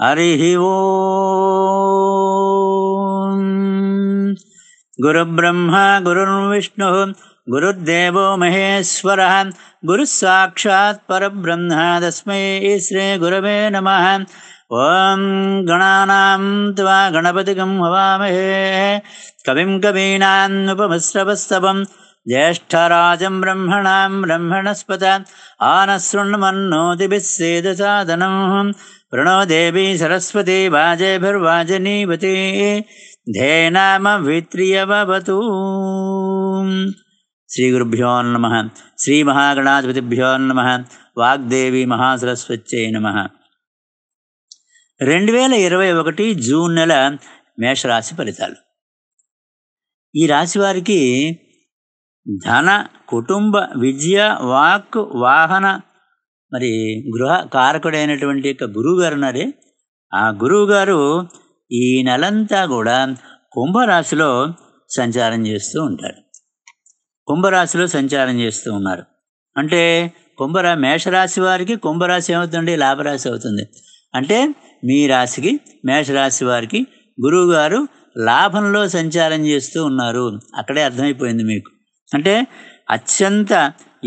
हरिः ओ गुरुब्रह्मा गुरुर्विष्णुः गुरुर्देवो महेश्वरः परब्रह्म तस्मै श्रीगुरवे गुरवे नमः ॐ गणानां त्वा गणपतिकम् भवामहे कवीनाम् कवीनान्नुपमस्रपस्तवम् ज्येष्ठराजं ब्रह्मणां ब्रह्मणस्पत आनशृणोतिभिः सेदसादनम् वृणोदेवी सरस्वती वाजेभिर्वाजनीवती శ్రీ గురుభ్యో నమ శ్రీ మహాగణాధిపతిభ్యో నమ వాగ్దేవి మహాసరస్వత్యై నమ రెండు వేల ఇరవై ఒకటి జూన్ నెల మేషరాశి ఫలితాలు ఈ రాశి వారికి ధన కుటుంబ విద్య వాక్ వాహన మరి గృహ కారకుడైనటువంటి యొక్క గురువు గారు ఉన్నారే ఆ గురువు గారు ఈ నెలంతా కూడా కుంభరాశిలో సంచారం చేస్తూ ఉంటారు కుంభరాశిలో సంచారం చేస్తూ ఉన్నారు అంటే కుంభరా మేషరాశి వారికి కుంభరాశి ఏమవుతుంది లాభరాశి అవుతుంది అంటే మీ రాశికి మేషరాశి వారికి గురువు గారు లాభంలో సంచారం చేస్తూ ఉన్నారు అక్కడే అర్థమైపోయింది మీకు అంటే అత్యంత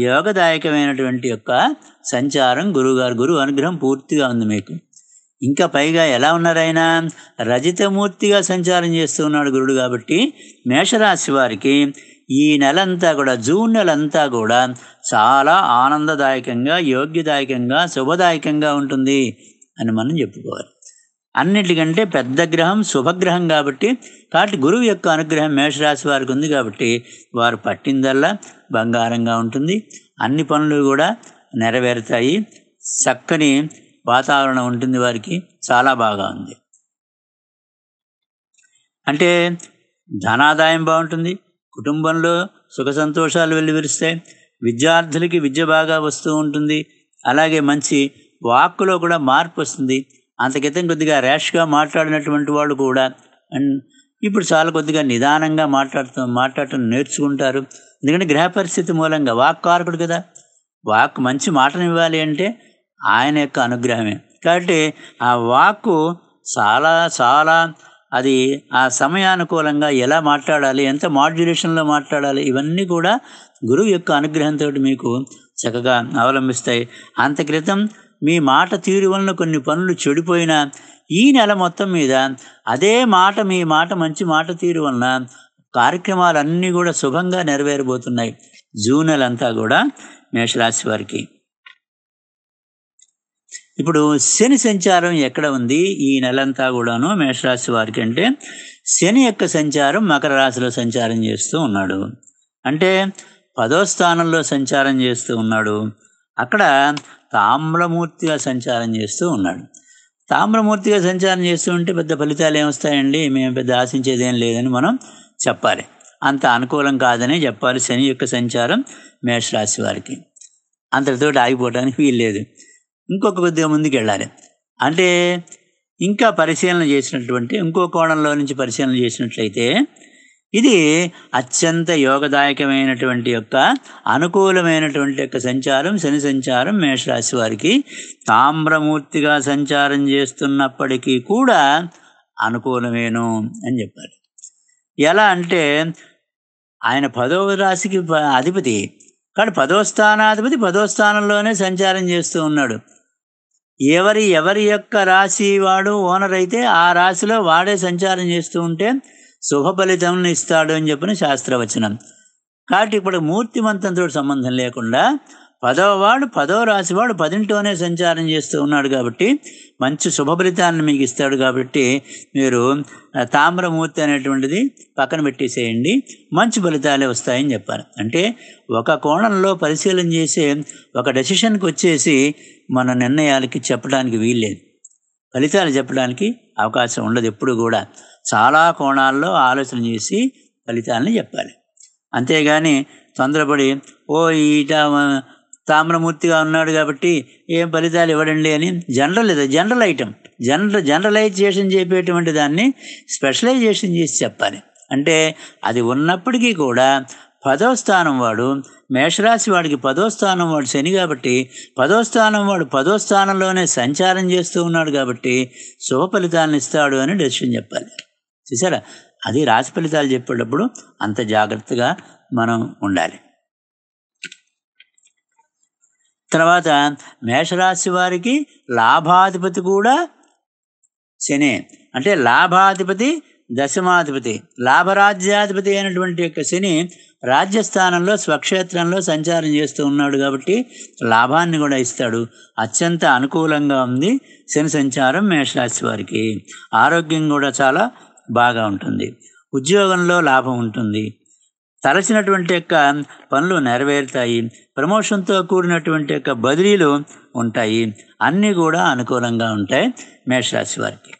యోగదాయకమైనటువంటి యొక్క సంచారం గురువుగారు గురువు అనుగ్రహం పూర్తిగా ఉంది మీకు ఇంకా పైగా ఎలా ఉన్నారైనా రజితమూర్తిగా సంచారం చేస్తూ ఉన్నాడు గురుడు కాబట్టి మేషరాశి వారికి ఈ నెలంతా కూడా జూన్ నెల అంతా కూడా చాలా ఆనందదాయకంగా యోగ్యదాయకంగా శుభదాయకంగా ఉంటుంది అని మనం చెప్పుకోవాలి అన్నిటికంటే పెద్ద గ్రహం శుభగ్రహం కాబట్టి కాబట్టి గురువు యొక్క అనుగ్రహం మేషరాశి వారికి ఉంది కాబట్టి వారు పట్టిందల్లా బంగారంగా ఉంటుంది అన్ని పనులు కూడా నెరవేరుతాయి చక్కని వాతావరణం ఉంటుంది వారికి చాలా బాగా ఉంది అంటే ధనాదాయం బాగుంటుంది కుటుంబంలో సుఖ సంతోషాలు వెల్లివిరుస్తాయి విద్యార్థులకి విద్య బాగా వస్తూ ఉంటుంది అలాగే మంచి వాక్కులో కూడా మార్పు వస్తుంది అంతకితం కొద్దిగా ర్యాష్గా మాట్లాడినటువంటి వాళ్ళు కూడా ఇప్పుడు చాలా కొద్దిగా నిదానంగా మాట్లాడుతూ మాట్లాడటం నేర్చుకుంటారు ఎందుకంటే గ్రహ పరిస్థితి మూలంగా వాక్ కారకుడు కదా వాక్ మంచి మాటను ఇవ్వాలి అంటే ఆయన యొక్క అనుగ్రహమే కాబట్టి ఆ వాక్కు చాలా చాలా అది ఆ సమయానుకూలంగా ఎలా మాట్లాడాలి ఎంత మాడ్యులేషన్లో మాట్లాడాలి ఇవన్నీ కూడా గురువు యొక్క అనుగ్రహంతో మీకు చక్కగా అవలంబిస్తాయి అంత క్రితం మీ మాట తీరు వలన కొన్ని పనులు చెడిపోయినా ఈ నెల మొత్తం మీద అదే మాట మీ మాట మంచి మాట తీరు వలన కార్యక్రమాలన్నీ కూడా సుఖంగా నెరవేరబోతున్నాయి జూన్ అంతా కూడా మేషరాశి వారికి ఇప్పుడు శని సంచారం ఎక్కడ ఉంది ఈ నెలంతా కూడాను మేషరాశి వారికి అంటే శని యొక్క సంచారం మకర రాశిలో సంచారం చేస్తూ ఉన్నాడు అంటే పదో స్థానంలో సంచారం చేస్తూ ఉన్నాడు అక్కడ తామ్రమూర్తిగా సంచారం చేస్తూ ఉన్నాడు తామ్రమూర్తిగా సంచారం చేస్తూ ఉంటే పెద్ద ఫలితాలు ఏమొస్తాయండి మేము పెద్ద ఆశించేది ఏం లేదని మనం చెప్పాలి అంత అనుకూలం కాదనే చెప్పాలి శని యొక్క సంచారం మేషరాశి వారికి అంతటితో ఆగిపోవడానికి లేదు ఇంకొక కొద్దిగా ముందుకు వెళ్ళాలి అంటే ఇంకా పరిశీలన చేసినటువంటి ఇంకో కోణంలో నుంచి పరిశీలన చేసినట్లయితే ఇది అత్యంత యోగదాయకమైనటువంటి యొక్క అనుకూలమైనటువంటి యొక్క సంచారం శని సంచారం మేషరాశి వారికి తామ్రమూర్తిగా సంచారం చేస్తున్నప్పటికీ కూడా అనుకూలమేను అని చెప్పారు ఎలా అంటే ఆయన పదవ రాశికి అధిపతి కానీ పదో స్థానాధిపతి పదో స్థానంలోనే సంచారం చేస్తూ ఉన్నాడు ఎవరి ఎవరి యొక్క రాశి వాడు ఓనర్ అయితే ఆ రాశిలో వాడే సంచారం చేస్తూ ఉంటే శుభ ఫలితంను ఇస్తాడు అని చెప్పిన శాస్త్రవచనం కాబట్టి ఇప్పుడు మూర్తిమంతంతో సంబంధం లేకుండా పదోవాడు పదో రాశివాడు పదింటోనే సంచారం చేస్తూ ఉన్నాడు కాబట్టి మంచి శుభఫలితాన్ని మీకు ఇస్తాడు కాబట్టి మీరు తామ్రమూర్తి అనేటువంటిది పక్కన పెట్టేసేయండి మంచి ఫలితాలే వస్తాయని చెప్పారు అంటే ఒక కోణంలో పరిశీలన చేసే ఒక డెసిషన్కి వచ్చేసి మన నిర్ణయాలకి చెప్పడానికి వీల్లేదు ఫలితాలు చెప్పడానికి అవకాశం ఉండదు ఎప్పుడు కూడా చాలా కోణాల్లో ఆలోచన చేసి ఫలితాలను చెప్పాలి అంతేగాని తొందరపడి ఓ ఈట తామ్రమూర్తిగా ఉన్నాడు కాబట్టి ఏం ఫలితాలు ఇవ్వడండి అని జనరల్ ఇది జనరల్ ఐటమ్ జనరల్ జనరలైజేషన్ చెప్పేటువంటి దాన్ని స్పెషలైజేషన్ చేసి చెప్పాలి అంటే అది ఉన్నప్పటికీ కూడా పదో స్థానం వాడు మేషరాశి వాడికి పదో స్థానం వాడు శని కాబట్టి పదో స్థానం వాడు పదో స్థానంలోనే సంచారం చేస్తూ ఉన్నాడు కాబట్టి శుభ ఫలితాలను ఇస్తాడు అని డెసిషన్ చెప్పాలి చూసారా అది రాశి ఫలితాలు చెప్పేటప్పుడు అంత జాగ్రత్తగా మనం ఉండాలి తర్వాత మేషరాశి వారికి లాభాధిపతి కూడా శని అంటే లాభాధిపతి దశమాధిపతి లాభరాజ్యాధిపతి అయినటువంటి యొక్క శని రాజ్యస్థానంలో స్వక్షేత్రంలో సంచారం చేస్తూ ఉన్నాడు కాబట్టి లాభాన్ని కూడా ఇస్తాడు అత్యంత అనుకూలంగా ఉంది శని సంచారం మేషరాశి వారికి ఆరోగ్యం కూడా చాలా బాగా ఉంటుంది ఉద్యోగంలో లాభం ఉంటుంది తలచినటువంటి యొక్క పనులు నెరవేరుతాయి ప్రమోషన్తో కూడినటువంటి యొక్క బదిలీలు ఉంటాయి అన్నీ కూడా అనుకూలంగా ఉంటాయి మేషరాశి వారికి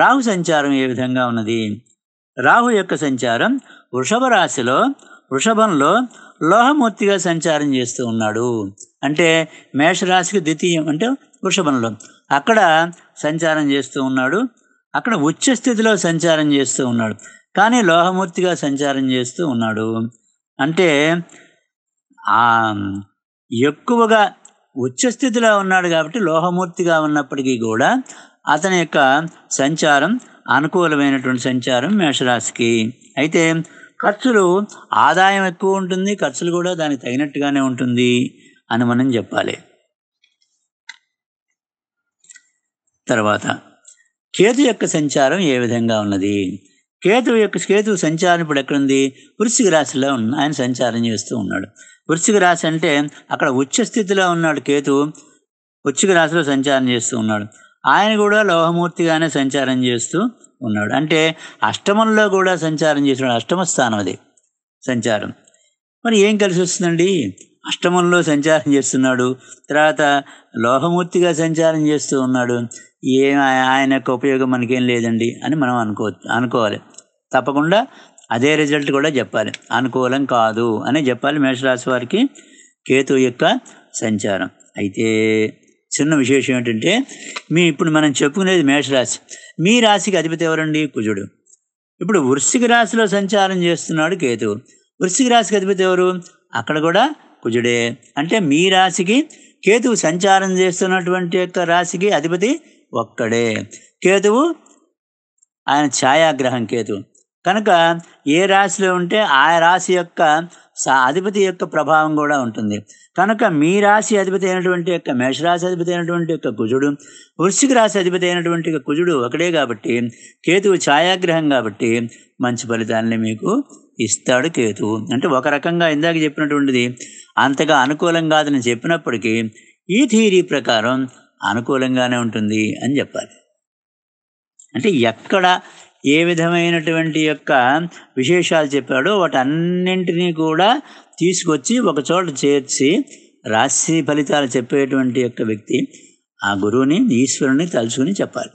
రాహు సంచారం ఏ విధంగా ఉన్నది రాహు యొక్క సంచారం వృషభ రాశిలో వృషభంలో లోహమూర్తిగా సంచారం చేస్తూ ఉన్నాడు అంటే మేషరాశికి ద్వితీయం అంటే వృషభంలో అక్కడ సంచారం చేస్తూ ఉన్నాడు అక్కడ ఉచ్చస్థితిలో స్థితిలో సంచారం చేస్తూ ఉన్నాడు కానీ లోహమూర్తిగా సంచారం చేస్తూ ఉన్నాడు అంటే ఎక్కువగా ఉచ్చస్థితిలో ఉన్నాడు కాబట్టి లోహమూర్తిగా ఉన్నప్పటికీ కూడా అతని యొక్క సంచారం అనుకూలమైనటువంటి సంచారం మేషరాశికి అయితే ఖర్చులు ఆదాయం ఎక్కువ ఉంటుంది ఖర్చులు కూడా దానికి తగినట్టుగానే ఉంటుంది అని మనం చెప్పాలి తర్వాత కేతు యొక్క సంచారం ఏ విధంగా ఉన్నది కేతువు యొక్క కేతువు సంచారం ఇప్పుడు ఎక్కడుంది వృశ్చిక రాశిలో ఉన్న ఆయన సంచారం చేస్తూ ఉన్నాడు వృశ్చిక రాశి అంటే అక్కడ ఉచ్చ స్థితిలో ఉన్నాడు కేతువు వృశ్చిక రాశిలో సంచారం చేస్తూ ఉన్నాడు ఆయన కూడా లోహమూర్తిగానే సంచారం చేస్తూ ఉన్నాడు అంటే అష్టమంలో కూడా సంచారం చేస్తున్నాడు అష్టమ స్థానం అది సంచారం మరి ఏం కలిసి వస్తుందండి అష్టమంలో సంచారం చేస్తున్నాడు తర్వాత లోహమూర్తిగా సంచారం చేస్తూ ఉన్నాడు ఏ ఆయన యొక్క ఉపయోగం మనకేం లేదండి అని మనం అనుకో అనుకోవాలి తప్పకుండా అదే రిజల్ట్ కూడా చెప్పాలి అనుకూలం కాదు అని చెప్పాలి మేషరాశి వారికి కేతు యొక్క సంచారం అయితే చిన్న విశేషం ఏంటంటే మీ ఇప్పుడు మనం చెప్పుకునేది మేషరాశి మీ రాశికి అధిపతి ఎవరండి కుజుడు ఇప్పుడు వృశ్చిక రాశిలో సంచారం చేస్తున్నాడు కేతు వృశ్చిక రాశికి అధిపతి ఎవరు అక్కడ కూడా కుజుడే అంటే మీ రాశికి కేతువు సంచారం చేస్తున్నటువంటి యొక్క రాశికి అధిపతి ఒక్కడే కేతువు ఆయన ఛాయాగ్రహం కేతువు కనుక ఏ రాశిలో ఉంటే ఆ రాశి యొక్క అధిపతి యొక్క ప్రభావం కూడా ఉంటుంది కనుక మీ రాశి అధిపతి అయినటువంటి యొక్క మేషరాశి అధిపతి అయినటువంటి యొక్క కుజుడు వృశ్చిక రాశి అధిపతి అయినటువంటి యొక్క కుజుడు ఒకడే కాబట్టి కేతువు ఛాయాగ్రహం కాబట్టి మంచి ఫలితాన్ని మీకు ఇస్తాడు కేతువు అంటే ఒక రకంగా ఇందాక చెప్పినటువంటిది అంతగా అనుకూలం కాదని చెప్పినప్పటికీ ఈ థియరీ ప్రకారం అనుకూలంగానే ఉంటుంది అని చెప్పాలి అంటే ఎక్కడ ఏ విధమైనటువంటి యొక్క విశేషాలు చెప్పాడో వాటన్నింటినీ కూడా తీసుకొచ్చి ఒక చోట చేర్చి రాశి ఫలితాలు చెప్పేటువంటి యొక్క వ్యక్తి ఆ గురువుని ఈశ్వరుని తలుచుకుని చెప్పాలి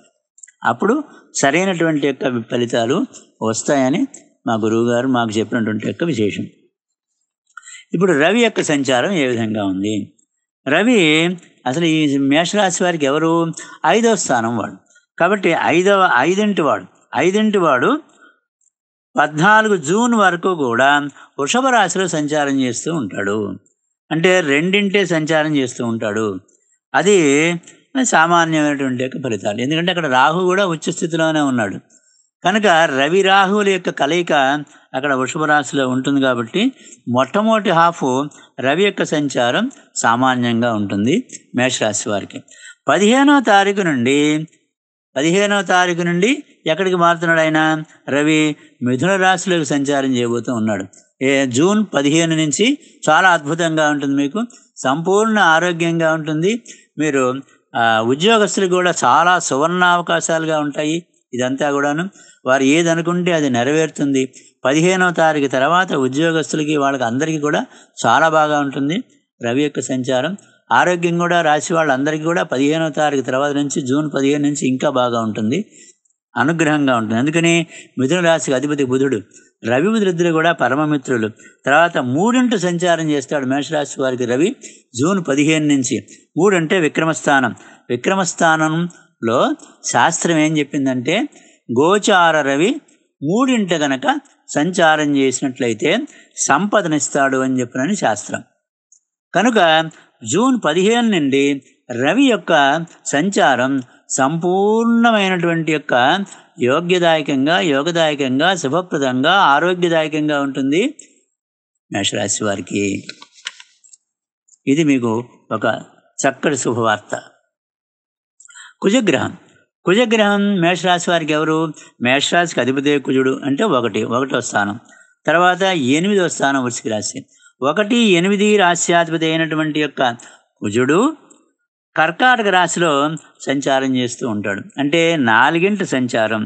అప్పుడు సరైనటువంటి యొక్క ఫలితాలు వస్తాయని మా గురువుగారు మాకు చెప్పినటువంటి యొక్క విశేషం ఇప్పుడు రవి యొక్క సంచారం ఏ విధంగా ఉంది రవి అసలు ఈ మేషరాశి వారికి ఎవరు ఐదవ స్థానం వాడు కాబట్టి ఐదవ ఐదింటి వాడు ఐదింటి వాడు పద్నాలుగు జూన్ వరకు కూడా వృషభ రాశిలో సంచారం చేస్తూ ఉంటాడు అంటే రెండింటే సంచారం చేస్తూ ఉంటాడు అది సామాన్యమైనటువంటి యొక్క ఫలితాలు ఎందుకంటే అక్కడ రాహు కూడా ఉచ్చ స్థితిలోనే ఉన్నాడు కనుక రవి రాహువుల యొక్క కలయిక అక్కడ వృషభ రాశిలో ఉంటుంది కాబట్టి మొట్టమొదటి హాఫ్ రవి యొక్క సంచారం సామాన్యంగా ఉంటుంది మేషరాశి వారికి పదిహేనో తారీఖు నుండి పదిహేనవ తారీఖు నుండి ఎక్కడికి మారుతున్నాడు ఆయన రవి మిథున రాశిలోకి సంచారం చేయబోతూ ఉన్నాడు ఏ జూన్ పదిహేను నుంచి చాలా అద్భుతంగా ఉంటుంది మీకు సంపూర్ణ ఆరోగ్యంగా ఉంటుంది మీరు ఉద్యోగస్తులు కూడా చాలా సువర్ణ అవకాశాలుగా ఉంటాయి ఇదంతా కూడాను వారు ఏదనుకుంటే అది నెరవేరుతుంది పదిహేనవ తారీఖు తర్వాత ఉద్యోగస్తులకి వాళ్ళకి అందరికీ కూడా చాలా బాగా ఉంటుంది రవి యొక్క సంచారం ఆరోగ్యం కూడా రాశి వాళ్ళందరికీ కూడా పదిహేనో తారీఖు తర్వాత నుంచి జూన్ పదిహేను నుంచి ఇంకా బాగా ఉంటుంది అనుగ్రహంగా ఉంటుంది అందుకని మిథున రాశికి అధిపతి బుధుడు రవి బుధులిద్దరు కూడా పరమమిత్రులు తర్వాత మూడింటి సంచారం చేస్తాడు మేషరాశి వారికి రవి జూన్ పదిహేను నుంచి మూడంటే విక్రమస్థానం విక్రమస్థానంలో శాస్త్రం ఏం చెప్పిందంటే గోచార రవి మూడింట గనక సంచారం చేసినట్లయితే సంపదనిస్తాడు అని చెప్పినని శాస్త్రం కనుక జూన్ పదిహేను నుండి రవి యొక్క సంచారం సంపూర్ణమైనటువంటి యొక్క యోగ్యదాయకంగా యోగదాయకంగా శుభప్రదంగా ఆరోగ్యదాయకంగా ఉంటుంది మేషరాశి వారికి ఇది మీకు ఒక చక్కటి శుభవార్త కుజగ్రహం కుజగ్రహం మేషరాశి వారికి ఎవరు మేషరాశికి అధిపతి కుజుడు అంటే ఒకటి ఒకటో స్థానం తర్వాత ఎనిమిదో స్థానం వృశ్చిక రాశి ఒకటి ఎనిమిది రాశ్యాధిపతి అయినటువంటి యొక్క కుజుడు కర్కాటక రాశిలో సంచారం చేస్తూ ఉంటాడు అంటే నాలుగింటి సంచారం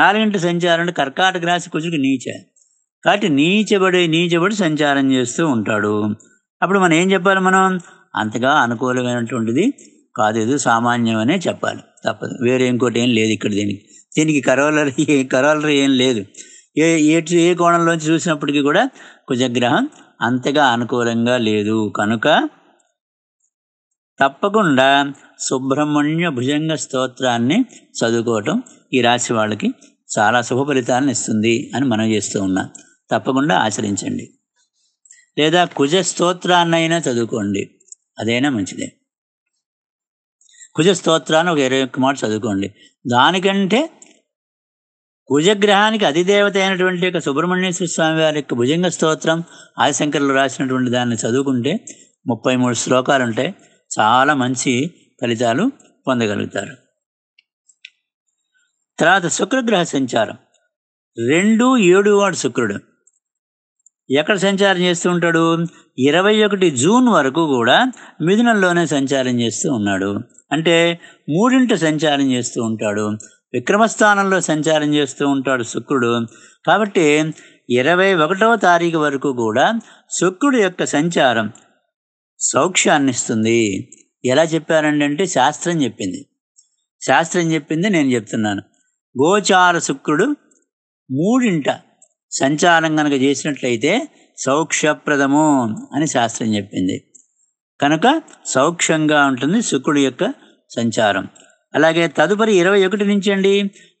నాలుగింటి సంచారం అంటే కర్కాటక రాశి కుజుడికి నీచ కాబట్టి నీచబడి నీచబడి సంచారం చేస్తూ ఉంటాడు అప్పుడు మనం ఏం చెప్పాలి మనం అంతగా అనుకూలమైనటువంటిది కాదు ఇది సామాన్యమనే చెప్పాలి తప్పదు వేరే ఇంకోటి ఏం లేదు ఇక్కడ దీనికి దీనికి కరోలరీ కరోలరీ ఏం లేదు ఏ ఏ ఏ కోణంలోంచి చూసినప్పటికీ కూడా కుజగ్రహం అంతగా అనుకూలంగా లేదు కనుక తప్పకుండా సుబ్రహ్మణ్య భుజంగ స్తోత్రాన్ని చదువుకోవటం ఈ రాశి వాళ్ళకి చాలా శుభ ఫలితాలను ఇస్తుంది అని మనం చేస్తూ ఉన్నాం తప్పకుండా ఆచరించండి లేదా కుజ స్తోత్రాన్నైనా చదువుకోండి అదైనా మంచిదే కుజ స్తోత్రాన్ని ఒక ఇరవై ఒక్క మాట చదువుకోండి దానికంటే భుజగ్రహానికి అధిదేవత అయినటువంటి యొక్క సుబ్రహ్మణ్యేశ్వర స్వామి వారి యొక్క భుజంగ స్తోత్రం ఆదిశంకర్లు రాసినటువంటి దాన్ని చదువుకుంటే ముప్పై మూడు శ్లోకాలు ఉంటాయి చాలా మంచి ఫలితాలు పొందగలుగుతారు తర్వాత శుక్రగ్రహ సంచారం రెండు ఏడు వాడు శుక్రుడు ఎక్కడ సంచారం చేస్తూ ఉంటాడు ఇరవై ఒకటి జూన్ వరకు కూడా మిథునంలోనే సంచారం చేస్తూ ఉన్నాడు అంటే మూడింట సంచారం చేస్తూ ఉంటాడు విక్రమస్థానంలో సంచారం చేస్తూ ఉంటాడు శుక్రుడు కాబట్టి ఇరవై ఒకటవ తారీఖు వరకు కూడా శుక్రుడు యొక్క సంచారం సౌఖ్యాన్నిస్తుంది ఎలా చెప్పారండి అంటే శాస్త్రం చెప్పింది శాస్త్రం చెప్పింది నేను చెప్తున్నాను గోచార శుక్రుడు మూడింట సంచారం కనుక చేసినట్లయితే సౌక్ష్యప్రదము అని శాస్త్రం చెప్పింది కనుక సౌక్ష్యంగా ఉంటుంది శుక్రుడు యొక్క సంచారం అలాగే తదుపరి ఇరవై ఒకటి నుంచి అండి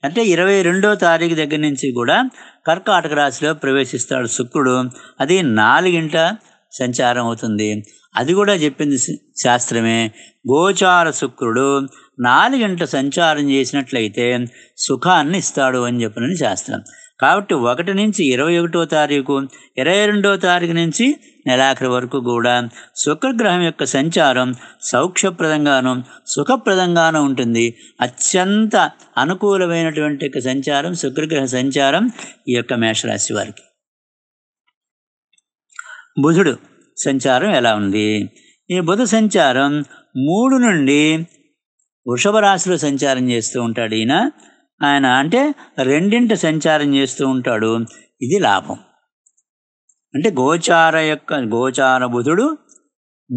అంటే ఇరవై రెండో తారీఖు దగ్గర నుంచి కూడా కర్కాటక రాశిలో ప్రవేశిస్తాడు శుక్రుడు అది నాలుగింట సంచారం అవుతుంది అది కూడా చెప్పింది శాస్త్రమే గోచార శుక్రుడు నాలుగింట సంచారం చేసినట్లయితే సుఖాన్ని ఇస్తాడు అని చెప్పినని శాస్త్రం కాబట్టి ఒకటి నుంచి ఇరవై ఒకటో తారీఖు ఇరవై రెండో తారీఖు నుంచి నెలాఖరి వరకు కూడా శుక్రగ్రహం యొక్క సంచారం సౌఖ్యప్రదంగాను సుఖప్రదంగానూ ఉంటుంది అత్యంత అనుకూలమైనటువంటి యొక్క సంచారం శుక్రగ్రహ సంచారం ఈ యొక్క మేషరాశి వారికి బుధుడు సంచారం ఎలా ఉంది ఈ బుధ సంచారం మూడు నుండి వృషభ రాశిలో సంచారం చేస్తూ ఉంటాడు ఈయన ఆయన అంటే రెండింటి సంచారం చేస్తూ ఉంటాడు ఇది లాభం అంటే గోచార యొక్క గోచార బుధుడు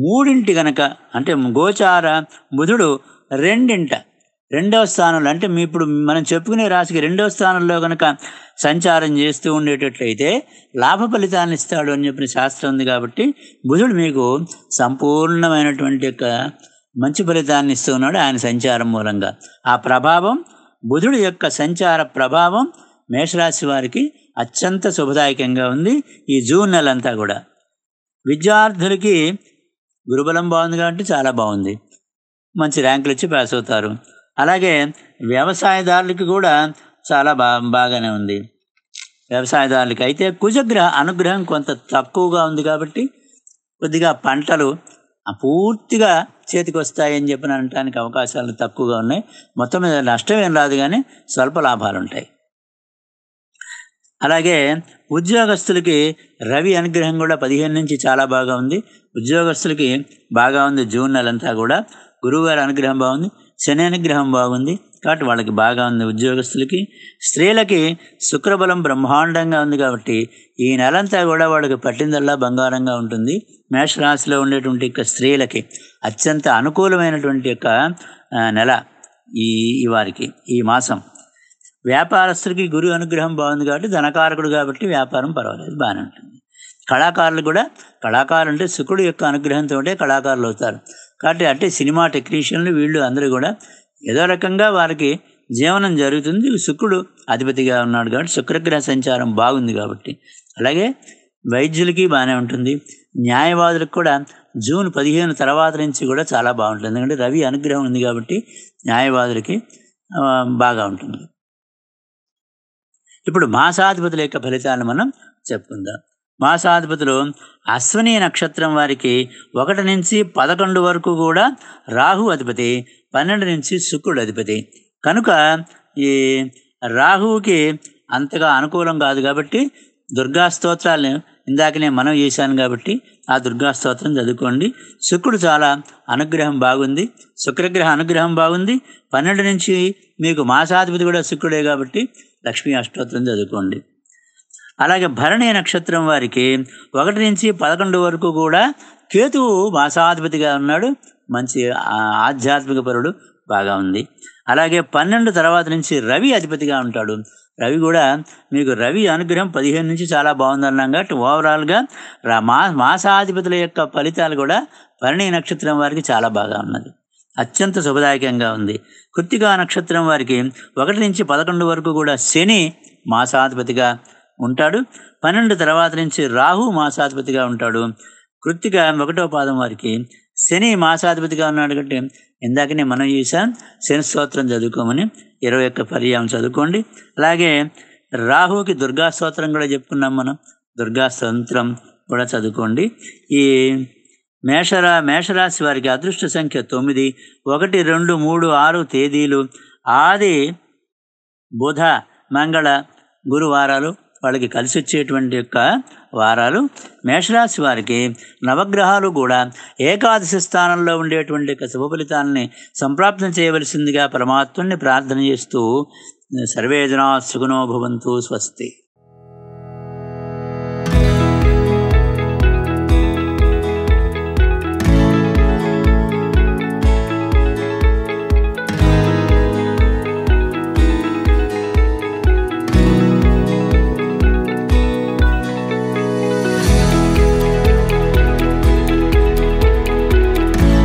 మూడింటి గనక అంటే గోచార బుధుడు రెండింట రెండవ స్థానంలో అంటే మీ ఇప్పుడు మనం చెప్పుకునే రాశికి రెండవ స్థానంలో కనుక సంచారం చేస్తూ ఉండేటట్లయితే లాభ ఫలితాన్ని ఇస్తాడు అని చెప్పిన శాస్త్రం ఉంది కాబట్టి బుధుడు మీకు సంపూర్ణమైనటువంటి యొక్క మంచి ఫలితాన్ని ఇస్తూ ఉన్నాడు ఆయన సంచారం మూలంగా ఆ ప్రభావం బుధుడు యొక్క సంచార ప్రభావం మేషరాశి వారికి అత్యంత శుభదాయకంగా ఉంది ఈ జూన్ నెల అంతా కూడా విద్యార్థులకి గురుబలం బాగుంది కాబట్టి చాలా బాగుంది మంచి ర్యాంకులు ఇచ్చి పాస్ అవుతారు అలాగే వ్యవసాయదారులకి కూడా చాలా బా బాగానే ఉంది వ్యవసాయదారులకి అయితే కుజగ్రహ అనుగ్రహం కొంత తక్కువగా ఉంది కాబట్టి కొద్దిగా పంటలు పూర్తిగా చేతికి వస్తాయని చెప్పి అనటానికి అవకాశాలు తక్కువగా ఉన్నాయి మొత్తం మీద నష్టం ఏం రాదు కానీ స్వల్ప లాభాలు ఉంటాయి అలాగే ఉద్యోగస్తులకి రవి అనుగ్రహం కూడా పదిహేను నుంచి చాలా బాగా ఉంది ఉద్యోగస్తులకి బాగా ఉంది జూన్ నెలంతా కూడా గురువుగారి అనుగ్రహం బాగుంది శని అనుగ్రహం బాగుంది కాబట్టి వాళ్ళకి బాగా ఉంది ఉద్యోగస్తులకి స్త్రీలకి శుక్రబలం బ్రహ్మాండంగా ఉంది కాబట్టి ఈ నెలంతా కూడా వాళ్ళకి పట్టిందల్లా బంగారంగా ఉంటుంది మేషరాశిలో ఉండేటువంటి యొక్క స్త్రీలకి అత్యంత అనుకూలమైనటువంటి యొక్క నెల ఈ వారికి ఈ మాసం వ్యాపారస్తులకి గురు అనుగ్రహం బాగుంది కాబట్టి ధనకారకుడు కాబట్టి వ్యాపారం పర్వాలేదు బాగానే ఉంటుంది కళాకారులు కూడా కళాకారులు అంటే శుక్రుడు యొక్క అనుగ్రహంతో కళాకారులు అవుతారు కాబట్టి అంటే సినిమా టెక్నీషియన్లు వీళ్ళు అందరూ కూడా ఏదో రకంగా వారికి జీవనం జరుగుతుంది శుక్రుడు అధిపతిగా ఉన్నాడు కాబట్టి శుక్రగ్రహ సంచారం బాగుంది కాబట్టి అలాగే వైద్యులకి బాగానే ఉంటుంది న్యాయవాదులకు కూడా జూన్ పదిహేను తర్వాత నుంచి కూడా చాలా బాగుంటుంది ఎందుకంటే రవి అనుగ్రహం ఉంది కాబట్టి న్యాయవాదులకి బాగా ఉంటుంది ఇప్పుడు మాసాధిపతుల యొక్క ఫలితాలను మనం చెప్పుకుందాం మాసాధిపతులు అశ్విని నక్షత్రం వారికి ఒకటి నుంచి పదకొండు వరకు కూడా రాహు అధిపతి పన్నెండు నుంచి శుక్రుడు అధిపతి కనుక ఈ రాహువుకి అంతగా అనుకూలం కాదు కాబట్టి దుర్గా స్తోత్రాలను ఇందాకనే మనం చేశాను కాబట్టి ఆ దుర్గా స్తోత్రం చదువుకోండి శుక్రుడు చాలా అనుగ్రహం బాగుంది శుక్రగ్రహ అనుగ్రహం బాగుంది పన్నెండు నుంచి మీకు మాసాధిపతి కూడా శుక్రుడే కాబట్టి లక్ష్మీ అష్టోత్రం చదువుకోండి అలాగే భరణి నక్షత్రం వారికి ఒకటి నుంచి పదకొండు వరకు కూడా కేతువు మాసాధిపతిగా ఉన్నాడు మంచి ఆధ్యాత్మిక పరుడు బాగా ఉంది అలాగే పన్నెండు తర్వాత నుంచి రవి అధిపతిగా ఉంటాడు రవి కూడా మీకు రవి అనుగ్రహం పదిహేను నుంచి చాలా బాగుంది అన్నాం కాబట్టి ఓవరాల్గా మా మాసాధిపతుల యొక్క ఫలితాలు కూడా భరణి నక్షత్రం వారికి చాలా బాగా ఉన్నది అత్యంత శుభదాయకంగా ఉంది కృత్తికా నక్షత్రం వారికి ఒకటి నుంచి పదకొండు వరకు కూడా శని మాసాధిపతిగా ఉంటాడు పన్నెండు తర్వాత నుంచి రాహు మాసాధిపతిగా ఉంటాడు కృత్తిక ఒకటో పాదం వారికి శని మాసాధిపతిగా ఉన్నాడు కంటే ఇందాకనే మనం చూసాం శని స్తోత్రం చదువుకోమని ఇరవై ఒక్క పర్యాయం చదువుకోండి అలాగే రాహుకి దుర్గా స్తోత్రం కూడా చెప్పుకున్నాం మనం దుర్గా స్తోత్రం కూడా చదువుకోండి ఈ మేషరా మేషరాశి వారికి అదృష్ట సంఖ్య తొమ్మిది ఒకటి రెండు మూడు ఆరు తేదీలు ఆది బుధ మంగళ గురువారాలు వాళ్ళకి కలిసి వచ్చేటువంటి యొక్క వారాలు మేషరాశి వారికి నవగ్రహాలు కూడా ఏకాదశి స్థానంలో ఉండేటువంటి యొక్క శుభ ఫలితాలని సంప్రాప్తం చేయవలసిందిగా పరమాత్ముని ప్రార్థన చేస్తూ సర్వే జనా సుగుణో భవంతు స్వస్తి